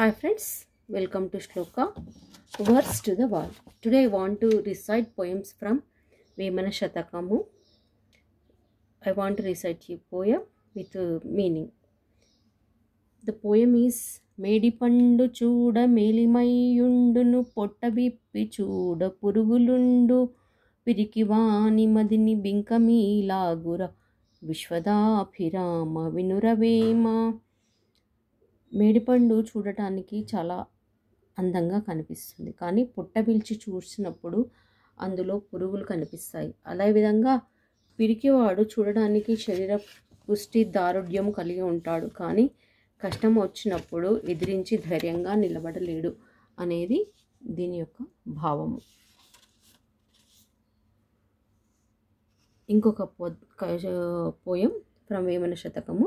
Hi friends, welcome to Shloka, Words to the Wall. Today I want to recite poems from Vemana Shatakamu. I want to recite a poem with a meaning. The poem is మేడిపండు చూడ మేలిమయ్యుండును పొట్ట విప్పి చూడ పురుగులుండు పిరికివాని మదిని బింకమీలాగుర విశ్వదాభిరామ వినురవేమ మేడిపండు చూడటానికి చాలా అందంగా కనిపిస్తుంది కానీ పుట్ట పిలిచి చూసినప్పుడు అందులో పురుగులు కనిపిస్తాయి అదే విధంగా పిరికివాడు చూడడానికి శరీర పుష్టి దారుఢ్యం కలిగి ఉంటాడు కానీ కష్టం వచ్చినప్పుడు ఎదిరించి ధైర్యంగా నిలబడలేడు అనేది దీని యొక్క భావము ఇంకొక పో పోయం ప్రమేమన శతకము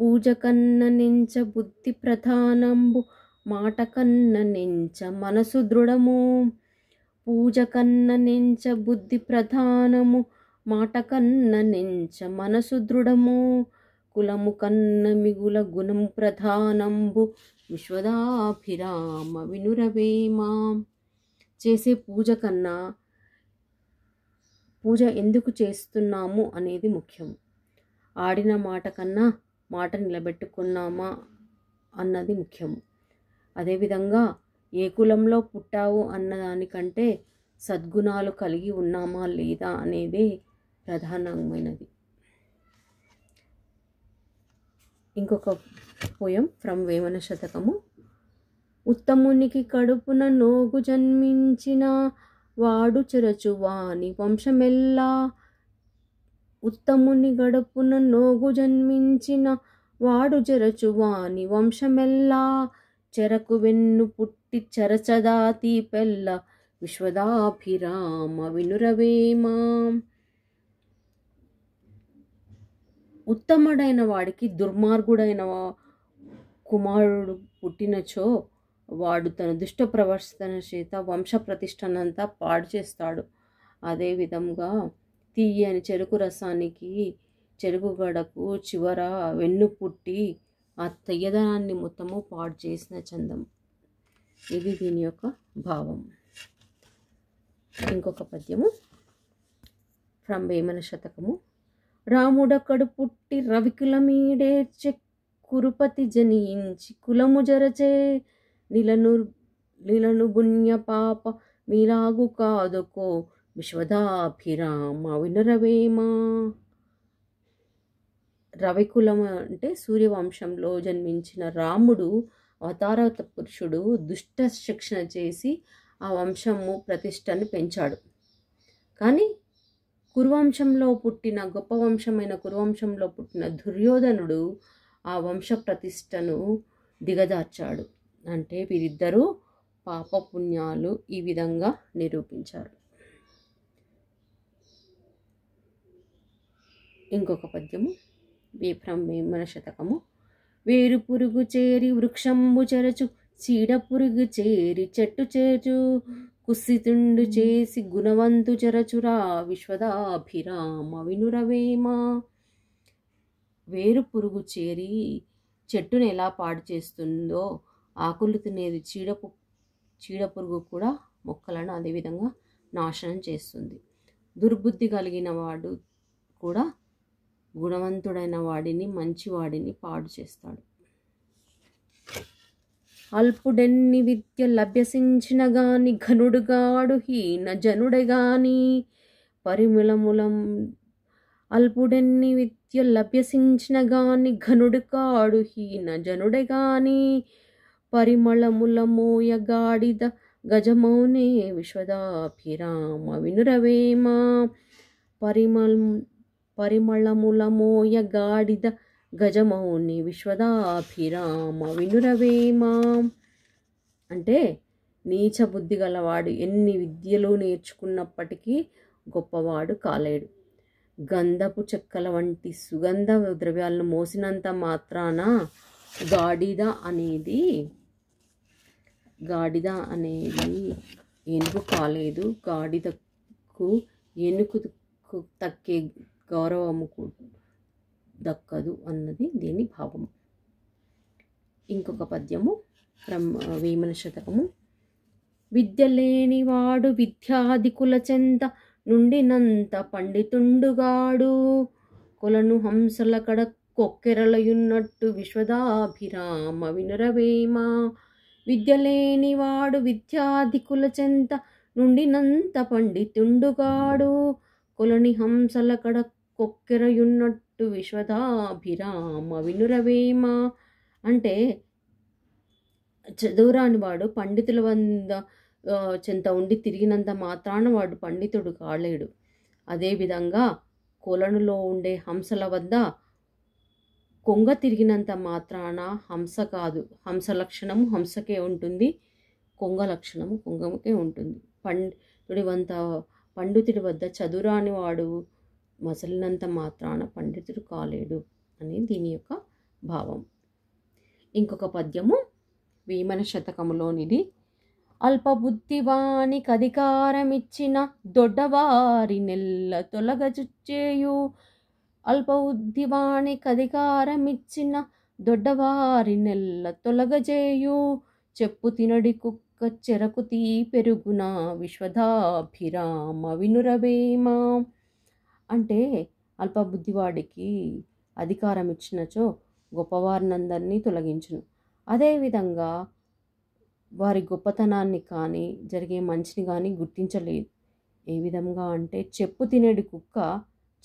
పూజ కన్న నించ బుద్ధి ప్రధానంబు మాట కన్న నించ మనసు దృఢము పూజ కన్న నించ బుద్ధి ప్రధానము మాట కన్న నించ మనసు దృఢము కులము కన్న మిగుల గుణం ప్రధానంబు విశ్వదాభిరామ వినురవేమా చేసే పూజ కన్నా పూజ ఎందుకు చేస్తున్నాము అనేది ముఖ్యం ఆడిన మాట కన్నా మాట నిలబెట్టుకున్నామా అన్నది ముఖ్యం అదేవిధంగా ఏ కులంలో పుట్టావు అన్నదానికంటే సద్గుణాలు కలిగి ఉన్నామా లేదా అనేది ప్రధానమైనది ఇంకొక పోయం ఫ్రమ్ వేమన శతకము ఉత్తమునికి కడుపున నోగు జన్మించిన వాడు చెరచువాని వంశమెల్లా ఉత్తముని గడపున నోగు జన్మించిన వాడు జరచువాని వంశమెల్లా చెరకు వెన్ను పుట్టి చెరచదా తీపెల్ల విశ్వదాభిరామ వినురవేమా ఉత్తముడైన వాడికి దుర్మార్గుడైన కుమారుడు పుట్టినచో వాడు తన దుష్ట ప్రవర్తన చేత వంశ ప్రతిష్టనంతా పాడు చేస్తాడు అదేవిధంగా తీయని చెరుకు రసానికి చెరుకు గడకు చివర వెన్ను పుట్టి ఆ తెయ్యదనాన్ని మొత్తము పాడు చేసిన చందం ఇది దీని యొక్క భావం ఇంకొక పద్యము ఫ్రమ్ వేమన శతకము రాముడక్కడు పుట్టి రవికుల మీడే కురుపతి జనించి కులము జరచే నిలను నిలను పుణ్య పాప మీలాగు కాదుకో విశ్వదాభిరామ వినరవేమ రవికులం అంటే సూర్యవంశంలో జన్మించిన రాముడు అవతార పురుషుడు దుష్ట శిక్షణ చేసి ఆ వంశము ప్రతిష్టను పెంచాడు కానీ కురువంశంలో పుట్టిన గొప్ప వంశమైన కురువంశంలో పుట్టిన దుర్యోధనుడు ఆ వంశ ప్రతిష్టను దిగదార్చాడు అంటే వీరిద్దరూ పాపపుణ్యాలు ఈ విధంగా నిరూపించారు ఇంకొక పద్యము విప్రం వేమన శతకము వేరు పురుగు చేరి వృక్షంబు చెరచు చీడ పురుగు చేరి చెట్టు చేచు కుసితుండు చేసి గుణవంతు చెరచురా విశ్వదాభిరామ వినురవేమ వేరు పురుగు చేరి చెట్టును ఎలా పాడు చేస్తుందో ఆకులు తినేది చీడపు చీడ పురుగు కూడా మొక్కలను అదేవిధంగా నాశనం చేస్తుంది దుర్బుద్ధి కలిగిన వాడు కూడా గుణవంతుడైన వాడిని మంచివాడిని పాడు చేస్తాడు అల్పుడెన్ని విద్య లభ్యసించిన గాని ఘనుడుగాడు హీన జనుడే గాని పరిమళములం అల్పుడెన్ని విద్య లభ్యసించిన గాని ఘనుడు కాడు హీన జనుడే గాని పరిమళములమోయ గాడిద గజమౌనే విశ్వదాభిరామ వినురవేమ పరిమళ పరిమళములమోయ గాడిద గజమౌని విశ్వదాభిరామ వినురవేమాం అంటే నీచ బుద్ధి గలవాడు ఎన్ని విద్యలు నేర్చుకున్నప్పటికీ గొప్పవాడు కాలేడు గంధపు చెక్కల వంటి సుగంధ ద్రవ్యాలను మోసినంత మాత్రాన గాడిద అనేది గాడిద అనేది ఏనుగు కాలేదు గాడిదకు ఎనుకు తక్కే గౌరవము దక్కదు అన్నది దీని భావం ఇంకొక పద్యము బ్రహ్మ వేమన శతకము విద్య లేనివాడు విద్యాధికుల చెంత నుండినంత పండితుండుగాడు కొలను హంసల కడ కొక్కెరలయున్నట్టు విశ్వదాభిరామ వినురవేమ విద్య లేనివాడు విద్యాధికుల చెంత నుండినంత పండితుండుగాడు కులని హంసల కడ కొక్కెరయున్నట్టు విశ్వదాభిరామ వినురవేమ అంటే చదువురాని వాడు పండితుల వంద చెంత ఉండి తిరిగినంత మాత్రాన వాడు పండితుడు కాలేడు అదేవిధంగా కొలనులో ఉండే హంసల వద్ద కొంగ తిరిగినంత మాత్రాన హంస కాదు హంస లక్షణము హంసకే ఉంటుంది కొంగ లక్షణము కొంగముకే ఉంటుంది పండితుడి వంత పండితుడి వద్ద చదురాని వాడు మసలినంత మాత్రాన పండితుడు కాలేడు అని దీని యొక్క భావం ఇంకొక పద్యము వేమన శతకములోనిది అల్పబుద్ధివానికి అధికారమిచ్చిన దొడ్డవారి నెల్ల తొలగజుచ్చేయు అల్పబుద్ధివానికి అధికారమిచ్చిన దొడ్డవారి నెల్ల తొలగజేయు చెప్పు తినడి కుక్క చెరకు తీ పెరుగున విశ్వదాభిరామ వినురవేమా అంటే అల్పబుద్ధివాడికి అధికారం ఇచ్చినచో గొప్పవారినందరినీ తొలగించును అదేవిధంగా వారి గొప్పతనాన్ని కానీ జరిగే మంచిని కానీ గుర్తించలేదు ఏ విధంగా అంటే చెప్పు తినేడు కుక్క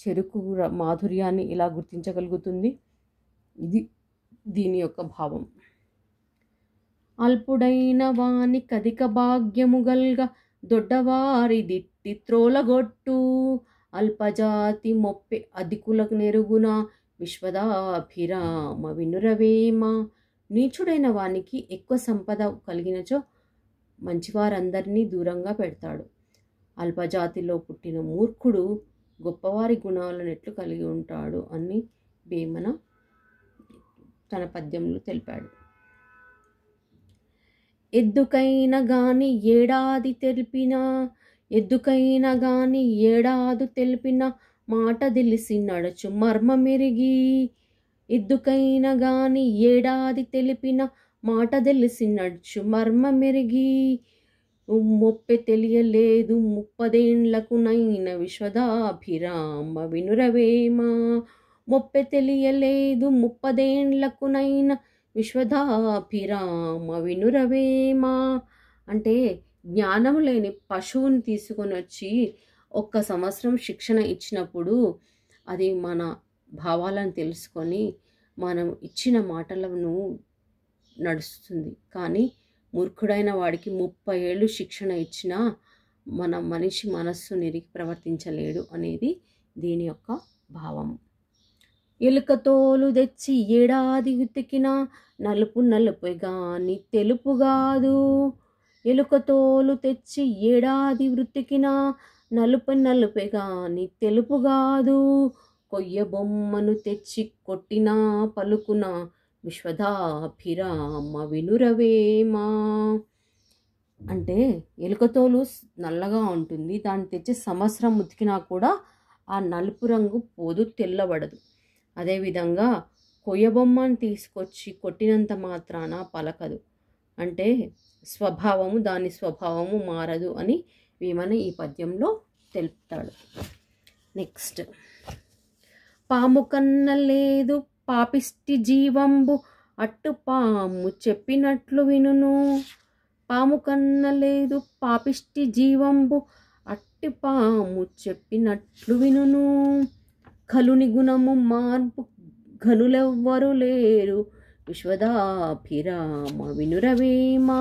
చెరుకు మాధుర్యాన్ని ఇలా గుర్తించగలుగుతుంది ఇది దీని యొక్క భావం అల్పుడైన వాని కధిక భాగ్యముగల్గా దొడ్డవారి దిట్టి త్రోలగొట్టు అల్పజాతి మొప్పె అధికులకు నెరుగున విశ్వదాభిరామ వినురవేమ నీచుడైన వానికి ఎక్కువ సంపద కలిగినచో మంచివారందరినీ దూరంగా పెడతాడు అల్పజాతిలో పుట్టిన మూర్ఖుడు గొప్పవారి గుణాలనెట్లు కలిగి ఉంటాడు అని భీమన తన పద్యంలో తెలిపాడు ఎద్దుకైన గాని ఏడాది తెలిపినా ఎద్దుకైనా గాని ఏడాదు తెలిపిన మాట తెలిసి నడచు మర్మమెరిగి ఎద్దుకైనా గాని ఏడాది తెలిపిన మాట తెలిసి నడుచు మర్మమెరిగి మొప్పె తెలియలేదు నైన విశ్వదాభిరామ వినురవేమా మొప్పె తెలియలేదు నైన విశ్వదాభిరామ వినురవేమా అంటే జ్ఞానం లేని పశువుని తీసుకొని వచ్చి ఒక్క సంవత్సరం శిక్షణ ఇచ్చినప్పుడు అది మన భావాలను తెలుసుకొని మనం ఇచ్చిన మాటలను నడుస్తుంది కానీ మూర్ఖుడైన వాడికి ముప్పై ఏళ్ళు శిక్షణ ఇచ్చినా మన మనిషి మనస్సు నిరిగి ప్రవర్తించలేడు అనేది దీని యొక్క భావం ఎలుకతోలు తెచ్చి ఏడాది ఉతికినా నలుపు కానీ తెలుపు కాదు ఎలుకతోలు తెచ్చి ఏడాది వృత్తికినా నలుపు నలుపే గాని తెలుపు కాదు కొయ్య బొమ్మను తెచ్చి కొట్టినా పలుకున విశ్వదాభిరామ వినురవేమా అంటే ఎలుకతోలు నల్లగా ఉంటుంది దాన్ని తెచ్చి సంవత్సరం ఉతికినా కూడా ఆ నలుపు రంగు పోదు తెల్లబడదు అదేవిధంగా కొయ్య బొమ్మను తీసుకొచ్చి కొట్టినంత మాత్రాన పలకదు అంటే స్వభావము దాని స్వభావము మారదు అని వీమన ఈ పద్యంలో తెలుపుతాడు నెక్స్ట్ పాము కన్న లేదు పాపిష్టి జీవంబు అట్టు పాము చెప్పినట్లు వినును పాము కన్న లేదు పాపిష్టి జీవంబు అట్టి పాము చెప్పినట్లు వినును కలుని గుణము మార్పు ఘనులెవ్వరు లేరు విశ్వదాభిరామ వినురవేమా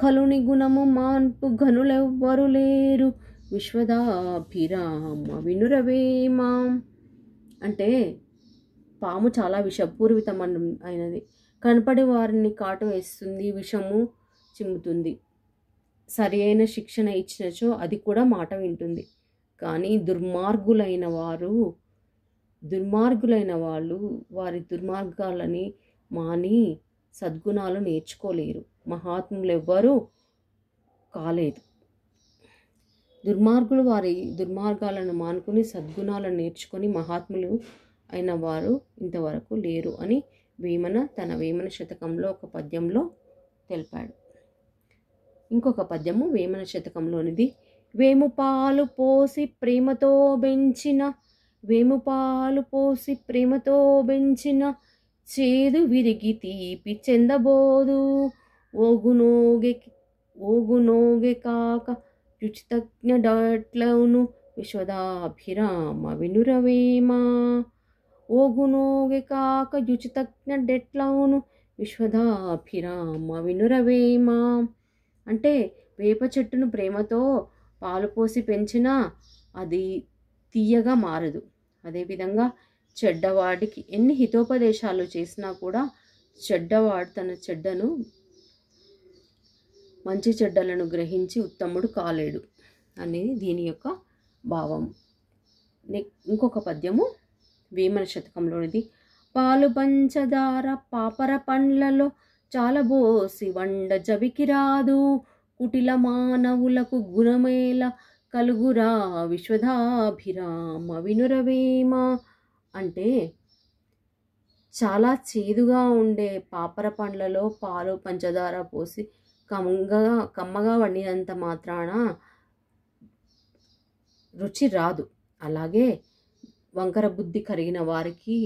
కలుని గుణము మాన్పు ఘనులెవ్వరు లేరు విశ్వదాభిరామ వినురవేమా అంటే పాము చాలా విషపూరితం అయినది కనపడి వారిని కాటు వేస్తుంది విషము చిమ్ముతుంది సరియైన శిక్షణ ఇచ్చినచో అది కూడా మాట వింటుంది కానీ దుర్మార్గులైన వారు దుర్మార్గులైన వాళ్ళు వారి దుర్మార్గాలని మాని సద్గుణాలు నేర్చుకోలేరు మహాత్ములు ఎవ్వరూ కాలేదు దుర్మార్గులు వారి దుర్మార్గాలను మానుకుని సద్గుణాలను నేర్చుకొని మహాత్ములు అయిన వారు ఇంతవరకు లేరు అని వేమన తన వేమన శతకంలో ఒక పద్యంలో తెలిపాడు ఇంకొక పద్యము వేమన శతకంలోనిది వేము పాలు పోసి ప్రేమతో పెంచిన వేము పాలు పోసి ప్రేమతో పెంచిన చేదు విరిగి తీపి చెందబోదు ఓగునోగె ఓగునోగె కాక రుచితజ్ఞడట్లవును విశ్వదాభిరామ వినురవేమా ఓగునోగె కాక డెట్లవును విశ్వదాభిరామ వినురవేమా అంటే వేప చెట్టును ప్రేమతో పాలు పోసి పెంచినా అది తీయగా మారదు అదేవిధంగా చెడ్డవాడికి ఎన్ని హితోపదేశాలు చేసినా కూడా చెడ్డవాడు తన చెడ్డను మంచి చెడ్డలను గ్రహించి ఉత్తముడు కాలేడు అనేది దీని యొక్క భావం ఇంకొక పద్యము భీమన శతకంలోనిది పాలు పంచదార పాపర పండ్లలో చాలబోసి వండ జవికి రాదు కుటిల మానవులకు గుణమేల కలుగురా విశ్వదాభిరామ వినురవేమ అంటే చాలా చేదుగా ఉండే పాపర పండ్లలో పాలు పంచదార పోసి కమ్మగా కమ్మగా వండినంత మాత్రాన రుచి రాదు అలాగే వంకర బుద్ధి కరిగిన వారికి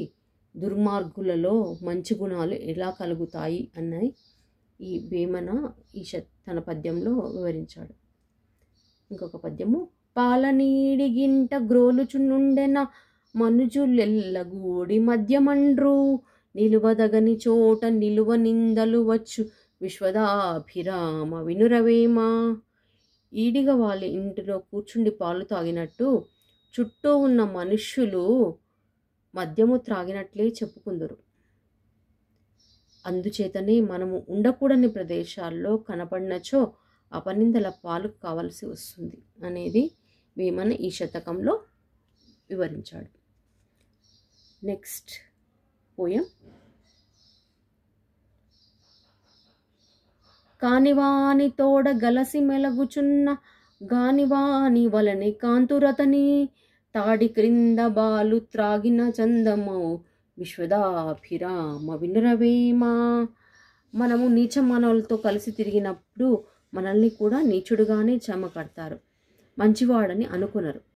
దుర్మార్గులలో మంచి గుణాలు ఎలా కలుగుతాయి అన్నది ఈ భీమన ఈ తన పద్యంలో వివరించాడు ఇంకొక పద్యము పాలనీడిగింట గ్రోలుచునుండెన మనుజులెల్లగూడి మధ్యమండ్రు నిలువదగని చోట నిలువ నిందలు వచ్చు విశ్వదాభిరామ వినురవేమా ఈడిగ వాళ్ళ ఇంటిలో కూర్చుండి పాలు తాగినట్టు చుట్టూ ఉన్న మనుష్యులు మద్యము త్రాగినట్లే చెప్పుకుందరు అందుచేతనే మనము ఉండకూడని ప్రదేశాల్లో కనపడినచో అపనిందల పాలు కావలసి వస్తుంది అనేది వేమన ఈ శతకంలో వివరించాడు నెక్స్ట్ పోయం కానివాని తోడ గలసి మెలగుచున్న గానివాని వలని కాంతురతని తాడి క్రింద బాలు త్రాగిన చందమౌ విశ్వదాభిరామ వినురవేమా మనము నీచ మనవులతో కలిసి తిరిగినప్పుడు మనల్ని కూడా నీచుడుగానే చెమ కడతారు మంచివాడని అనుకున్నారు